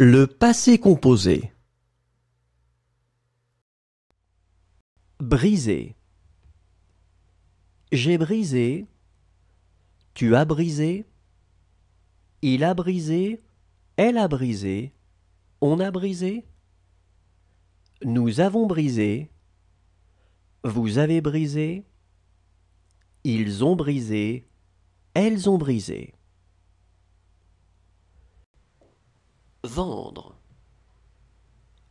Le passé composé. Briser. J'ai brisé. Tu as brisé. Il a brisé. Elle a brisé. On a brisé. Nous avons brisé. Vous avez brisé. Ils ont brisé. Elles ont brisé. Vendre.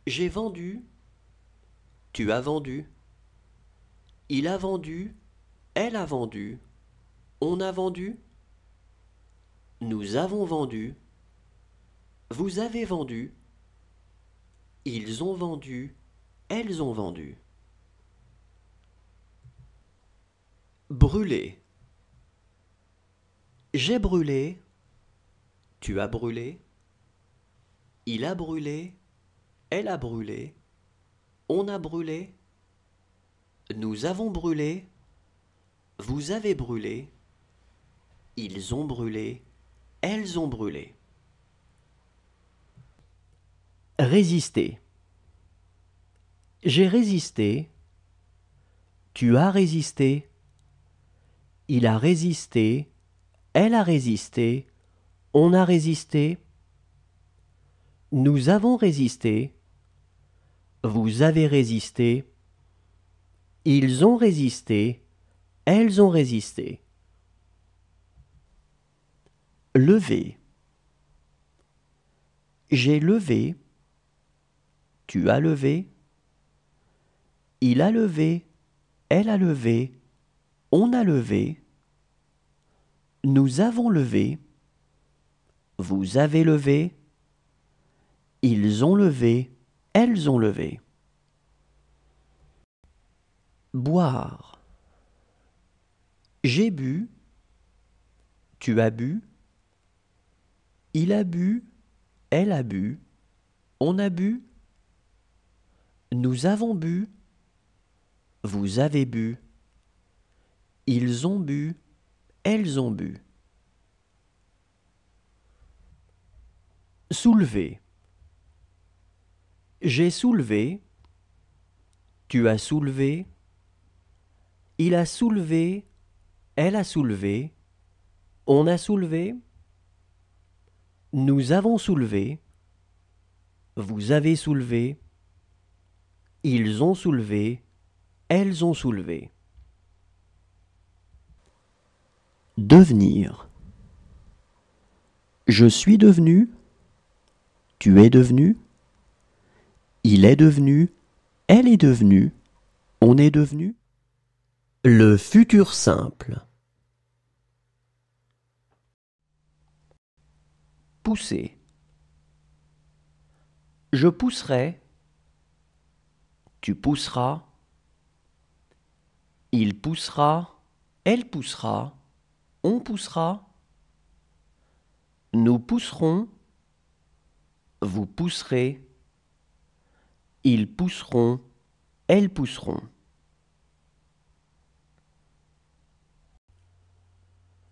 J'ai vendu. Tu as vendu. Il a vendu. Elle a vendu. On a vendu. Nous avons vendu. Vous avez vendu. Ils ont vendu. Elles ont vendu. Brûler. J'ai brûlé. Tu as brûlé. Il a brûlé, elle a brûlé, on a brûlé, nous avons brûlé, vous avez brûlé, ils ont brûlé, elles ont brûlé. Résister. J'ai résisté, tu as résisté, il a résisté, elle a résisté, on a résisté. Nous avons résisté. Vous avez résisté. Ils ont résisté. Elles ont résisté. Lever. J'ai levé. Tu as levé. Il a levé. Elle a levé. On a levé. Nous avons levé. Vous avez levé. Ils ont levé, elles ont levé. Boire. J'ai bu, tu as bu, il a bu, elle a bu, on a bu, nous avons bu, vous avez bu, ils ont bu, elles ont bu. Soulever. J'ai soulevé, tu as soulevé, il a soulevé, elle a soulevé, on a soulevé, nous avons soulevé, vous avez soulevé, ils ont soulevé, elles ont soulevé. Devenir. Je suis devenu, tu es devenu, il est devenu, elle est devenue, on est devenu. Le futur simple. Pousser. Je pousserai. Tu pousseras. Il poussera. Elle poussera. On poussera. Nous pousserons. Vous pousserez. Ils pousseront, elles pousseront.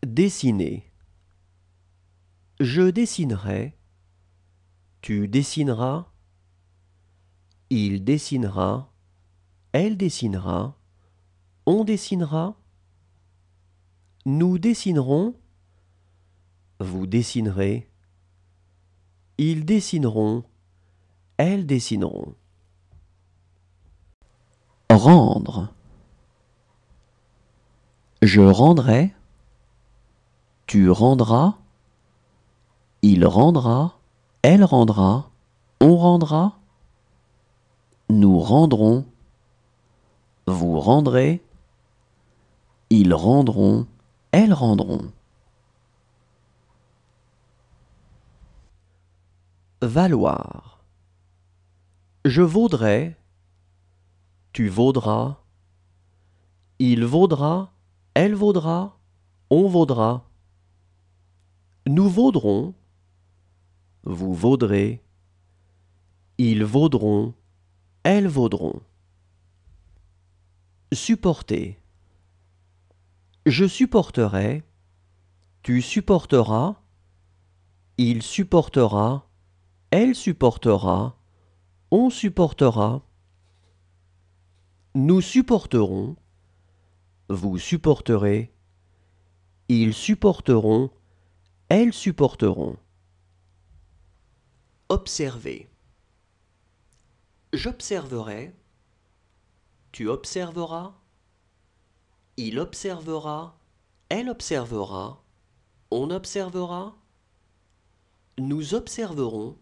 Dessiner. Je dessinerai. Tu dessineras. Il dessinera. Elle dessinera. On dessinera. Nous dessinerons. Vous dessinerez. Ils dessineront. Elles dessineront rendre. Je rendrai. Tu rendras. Il rendra. Elle rendra. On rendra. Nous rendrons. Vous rendrez. Ils rendront. Elles rendront. Valoir. Je vaudrais tu vaudras, il vaudra, elle vaudra, on vaudra. Nous vaudrons, vous vaudrez, ils vaudront, elles vaudront. Supporter. Je supporterai, tu supporteras, il supportera, elle supportera, on supportera. Nous supporterons, vous supporterez, ils supporteront, elles supporteront. Observez. J'observerai, tu observeras, il observera, elle observera, on observera, nous observerons,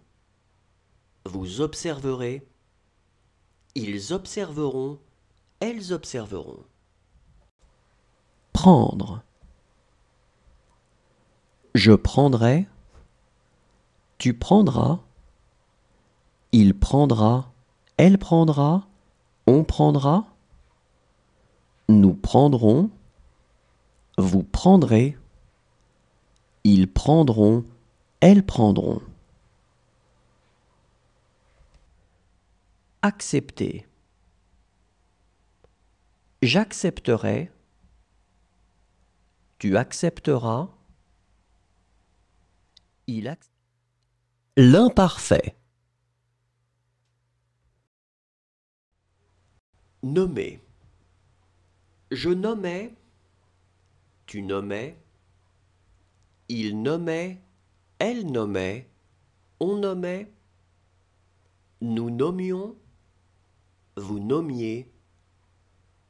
vous observerez, ils observeront, elles observeront. Prendre. Je prendrai. Tu prendras. Il prendra. Elle prendra. On prendra. Nous prendrons. Vous prendrez. Ils prendront. Elles prendront. Accepter. J'accepterai. Tu accepteras. Il L'imparfait. Nommer. Je nommais. Tu nommais. Il nommait. Elle nommait. On nommait. Nous nommions. Vous nommiez.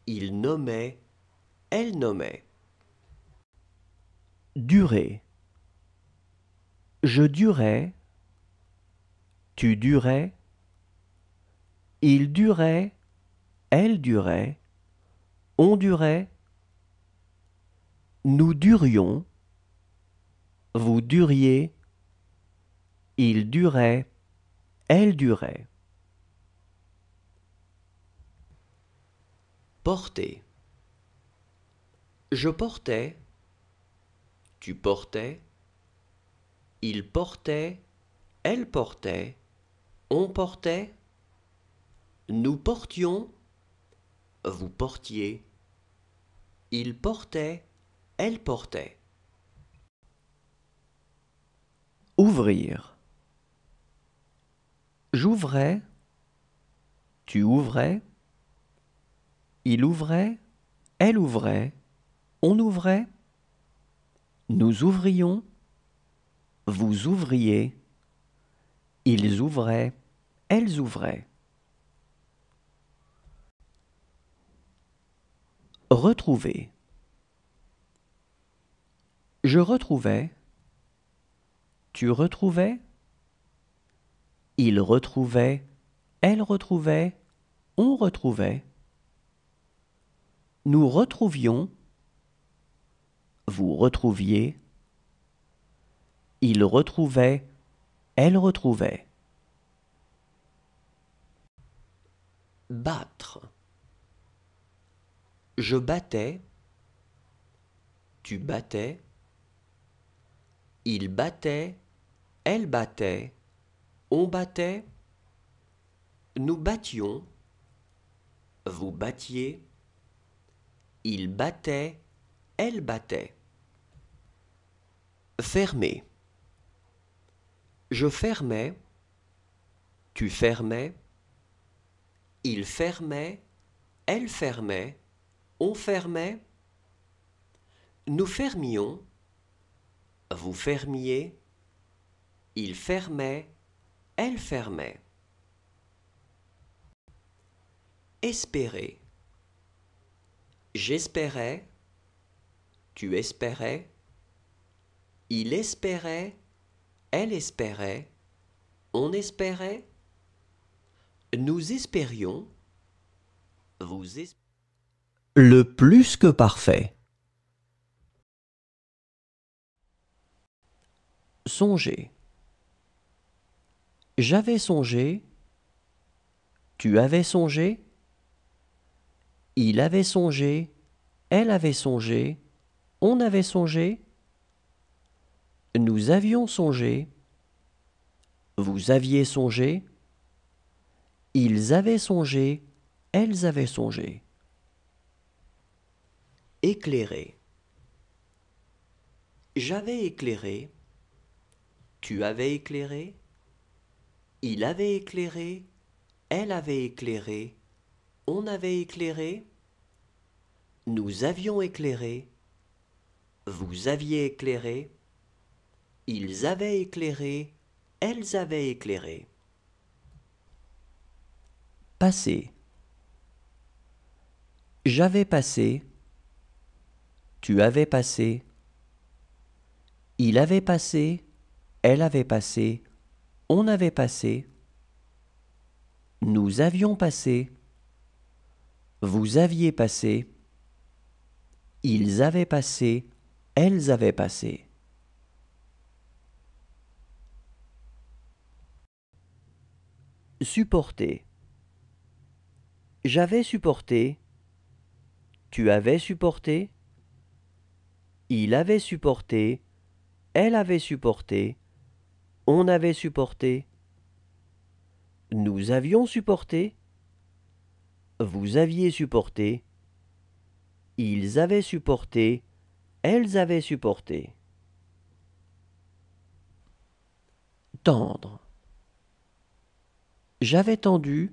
Il nommait, elle nommait. Durer. Je durais, tu durais, il durait, elle durait, on durait, nous durions, vous duriez, il durait, elle durait. Porter. Je portais. Tu portais. Il portait. Elle portait. On portait. Nous portions. Vous portiez. Il portait. Elle portait. Ouvrir. J'ouvrais. Tu ouvrais. Il ouvrait, elle ouvrait, on ouvrait, nous ouvrions, vous ouvriez, ils ouvraient, elles ouvraient. Retrouver. Je retrouvais, tu retrouvais, il retrouvait, elle retrouvait, on retrouvait nous retrouvions, vous retrouviez, il retrouvait, elle retrouvait. Battre. Je battais, tu battais, il battait, elle battait, on battait, nous battions, vous battiez. Il battait, elle battait. Fermer. Je fermais, tu fermais, il fermait, elle fermait, on fermait. Nous fermions, vous fermiez, il fermait, elle fermait. Espérer. J'espérais, tu espérais, il espérait, elle espérait, on espérait, nous espérions, vous Le plus que parfait. Songer. J'avais songé, tu avais songé, il avait songé, elle avait songé, on avait songé, nous avions songé, vous aviez songé, ils avaient songé, elles avaient songé. Éclairer. J'avais éclairé, tu avais éclairé, il avait éclairé, elle avait éclairé, on avait éclairé. Nous avions éclairé. Vous aviez éclairé. Ils avaient éclairé. Elles avaient éclairé. Passé. J'avais passé. Tu avais passé. Il avait passé. Elle avait passé. On avait passé. Nous avions passé vous aviez passé, ils avaient passé, elles avaient passé. Supporter. J'avais supporté, tu avais supporté, il avait supporté, elle avait supporté, on avait supporté, nous avions supporté, vous aviez supporté, ils avaient supporté, elles avaient supporté. Tendre. J'avais tendu,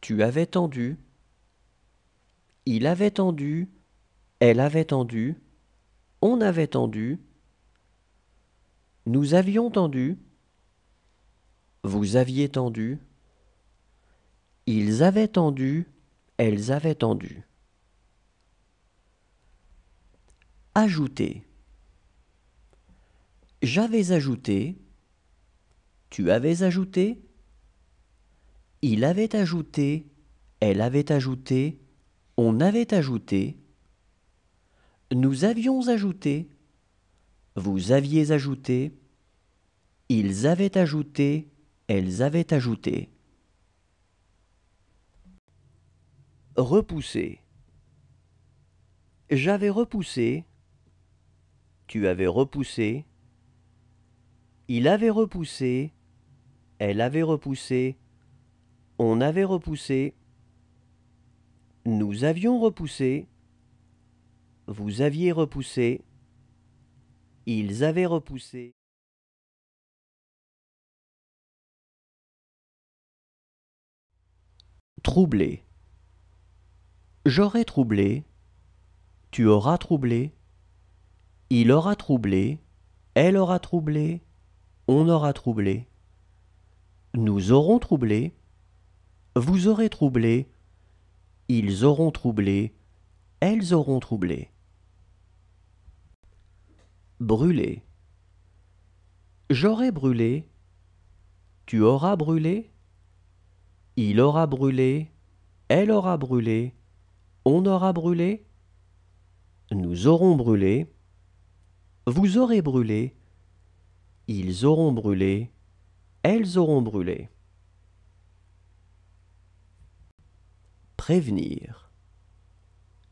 tu avais tendu, il avait tendu, elle avait tendu, on avait tendu, nous avions tendu, vous aviez tendu, ils avaient tendu, elles avaient tendu. Ajouter. J'avais ajouté, tu avais ajouté, il avait ajouté, elle avait ajouté, on avait ajouté, nous avions ajouté, vous aviez ajouté, ils avaient ajouté, elles avaient ajouté. Repoussé. J'avais repoussé. Tu avais repoussé. Il avait repoussé. Elle avait repoussé. On avait repoussé. Nous avions repoussé. Vous aviez repoussé. Ils avaient repoussé. Troublé. J'aurai troublé, tu auras troublé, il aura troublé, elle aura troublé, on aura troublé. Nous aurons troublé, vous aurez troublé, ils auront troublé, elles auront troublé. Brûlé. J'aurai brûlé, tu auras brûlé, il aura brûlé, elle aura brûlé, on aura brûlé. Nous aurons brûlé. Vous aurez brûlé. Ils auront brûlé. Elles auront brûlé. Prévenir.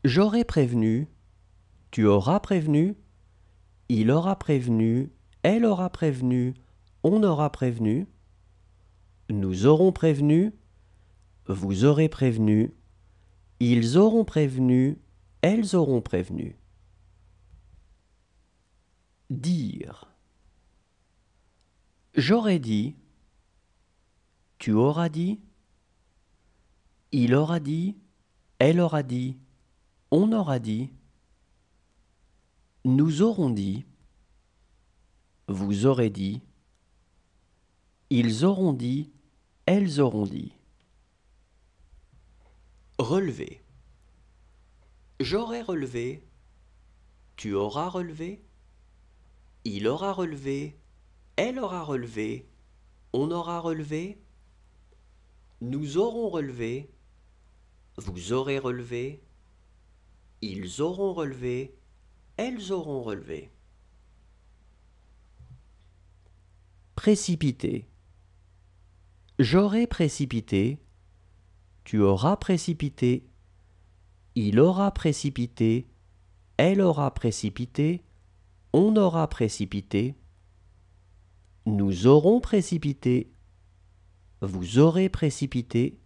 J'aurai prévenu. Tu auras prévenu. Il aura prévenu. Elle aura prévenu. On aura prévenu. Nous aurons prévenu. Vous aurez prévenu ils auront prévenu, elles auront prévenu. Dire. J'aurais dit, tu auras dit, il aura dit, elle aura dit, on aura dit, nous aurons dit, vous aurez dit, ils auront dit, elles auront dit. Relever. J'aurai relevé. Tu auras relevé. Il aura relevé. Elle aura relevé. On aura relevé. Nous aurons relevé. Vous aurez relevé. Ils auront relevé. Elles auront relevé. Précipiter. J'aurai précipité tu auras précipité, il aura précipité, elle aura précipité, on aura précipité, nous aurons précipité, vous aurez précipité,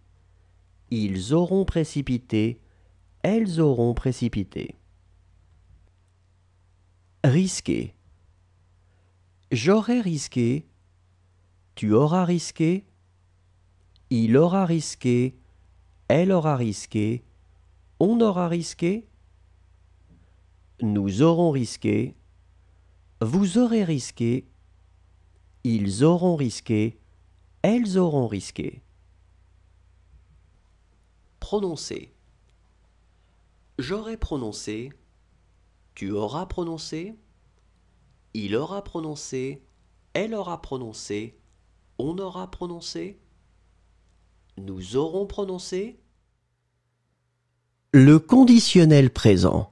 ils auront précipité, elles auront précipité. Risquer. J'aurai risqué, tu auras risqué, il aura risqué, elle aura risqué, on aura risqué, nous aurons risqué, vous aurez risqué, ils auront risqué, elles auront risqué. Prononcer. J'aurai prononcé, tu auras prononcé, il aura prononcé, elle aura prononcé, on aura prononcé nous aurons prononcé le conditionnel présent.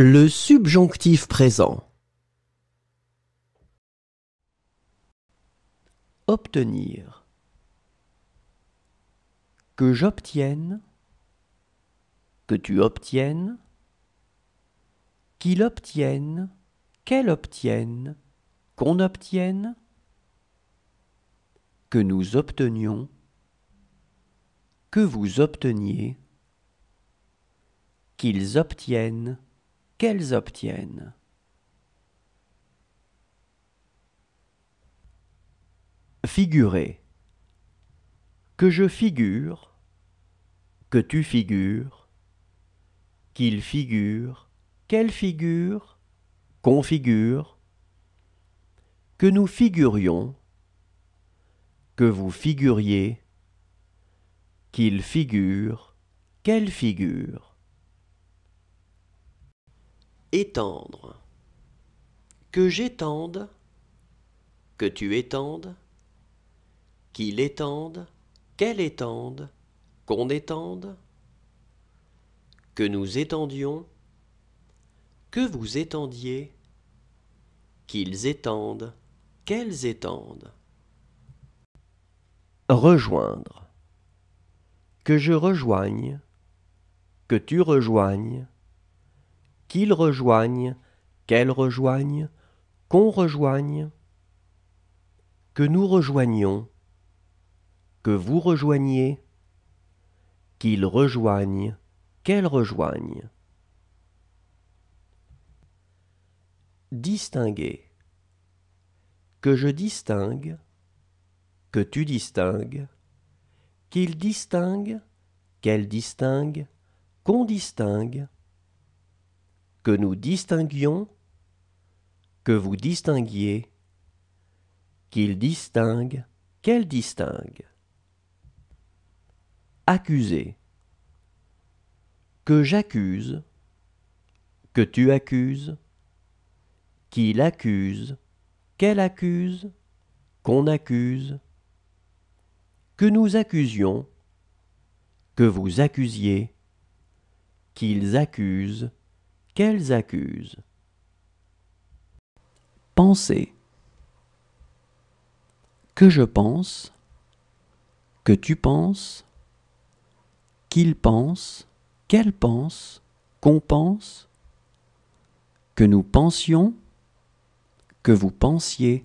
Le subjonctif présent. Obtenir. Que j'obtienne. Que tu obtiennes. Qu'il obtienne. Qu'elle obtienne. Qu'on obtienne. Que nous obtenions. Que vous obteniez. Qu'ils obtiennent qu'elles obtiennent. Figurer. Que je figure, que tu figures, qu'il figure, qu'elle figure, qu'on figure, que nous figurions, que vous figuriez, qu'il figure, quelle figure. Étendre. Que j'étende, que tu étendes, qu'il étende, qu'elle étende, qu'on étende, que nous étendions, que vous étendiez, qu'ils étendent, qu'elles étendent. Rejoindre. Que je rejoigne, que tu rejoignes, qu'ils rejoignent, qu'elles rejoignent, qu'on rejoigne, que nous rejoignions, que vous rejoigniez, qu'ils rejoignent, qu'elles rejoignent. Distinguer. Que je distingue, que tu distingues, qu'ils distinguent, qu'elle distingue, qu'on distingue, que nous distinguions, que vous distinguiez, qu'il distingue, qu'elle distingue. Accuser. Que j'accuse, que tu accuses, qu'il accuse, qu'elle accuse, qu'on accuse, que nous accusions, que vous accusiez, qu'ils accusent, qu'elles accusent. Penser. Que je pense, que tu penses, qu'il pense, qu'elle pense, qu'on pense, que nous pensions, que vous pensiez,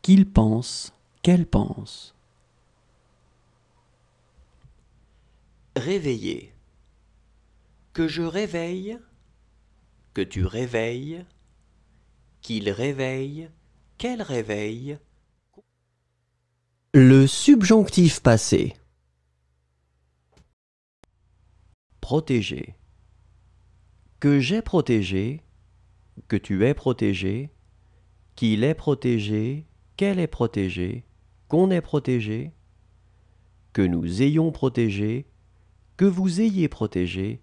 qu'il pense, qu'elle pense. Réveiller. Que je réveille, que tu réveilles, qu'il réveille, qu'elle réveille. Le subjonctif passé. Protéger. Que j'ai protégé, que tu es protégé, qu'il est protégé, qu'elle est protégée, qu'on est protégé, que nous ayons protégé, que vous ayez protégé,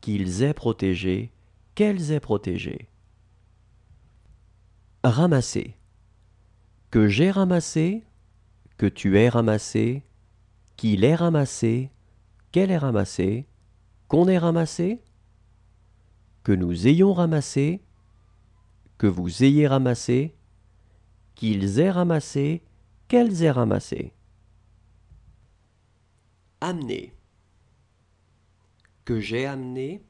qu'ils aient protégé, qu'elles aient protégé. Ramasser. Que j'ai ramassé, que tu aies ramassé, qu'il ait ramassé, qu'elle ait ramassé, qu'on ait ramassé, que nous ayons ramassé, que vous ayez ramassé, qu'ils aient ramassé, qu'elles aient ramassé. Amener. Que j'ai amené,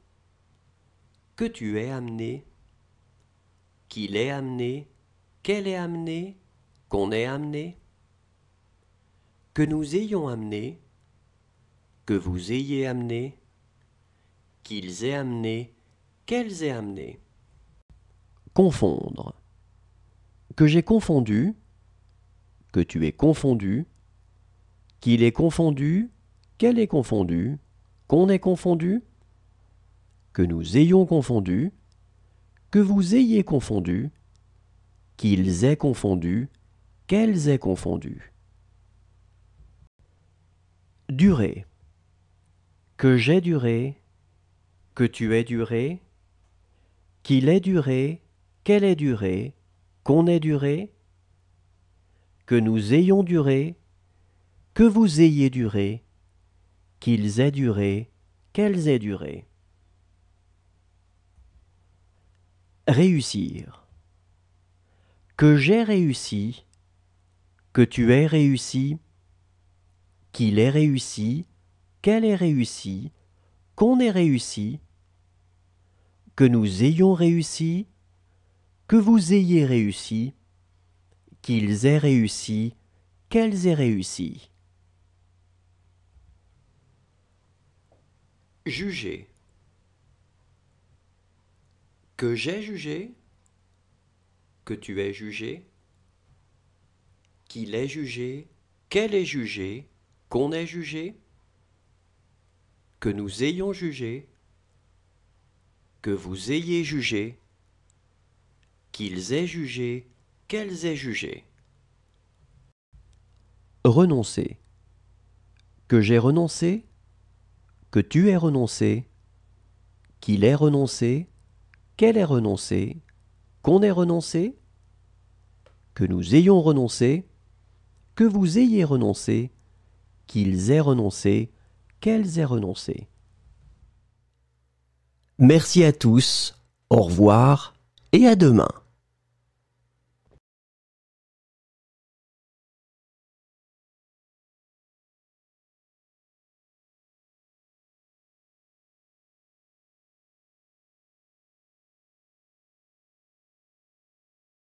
que tu es amené, qu'il est amené, qu'elle est amenée, qu'on est amené, que nous ayons amené, que vous ayez amené, qu'ils aient amené, qu'elles aient amené. Confondre. Que j'ai confondu, que tu es confondu, qu'il est confondu, qu'elle est confondu, qu'on est confondu, que nous ayons confondu, que vous ayez confondu, qu'ils aient confondu, qu'elles aient confondu. Durée. Que j'ai duré, que tu aies duré, qu'il ait duré, qu'elle ait duré, qu'on ait duré, que nous ayons duré, que vous ayez duré, qu'ils aient duré, qu'elles aient duré. Réussir. Que j'ai réussi, que tu aies réussi, qu'il ait réussi, qu'elle ait réussi, qu'on ait réussi, que nous ayons réussi, que vous ayez réussi, qu'ils aient réussi, qu'elles aient réussi. Juger que j'ai jugé, que tu es jugé, qu'il ait jugé, qu'elle est jugée, qu'on ait jugé, que nous ayons jugé, que vous ayez jugé, qu'ils aient jugé, qu'elles aient jugé. Renoncer. Que j'ai renoncé, que tu aies renoncé, qu'il ait renoncé, qu'elle ait renoncé, qu'on ait renoncé, que nous ayons renoncé, que vous ayez renoncé, qu'ils aient renoncé, qu'elles aient renoncé. Merci à tous, au revoir et à demain.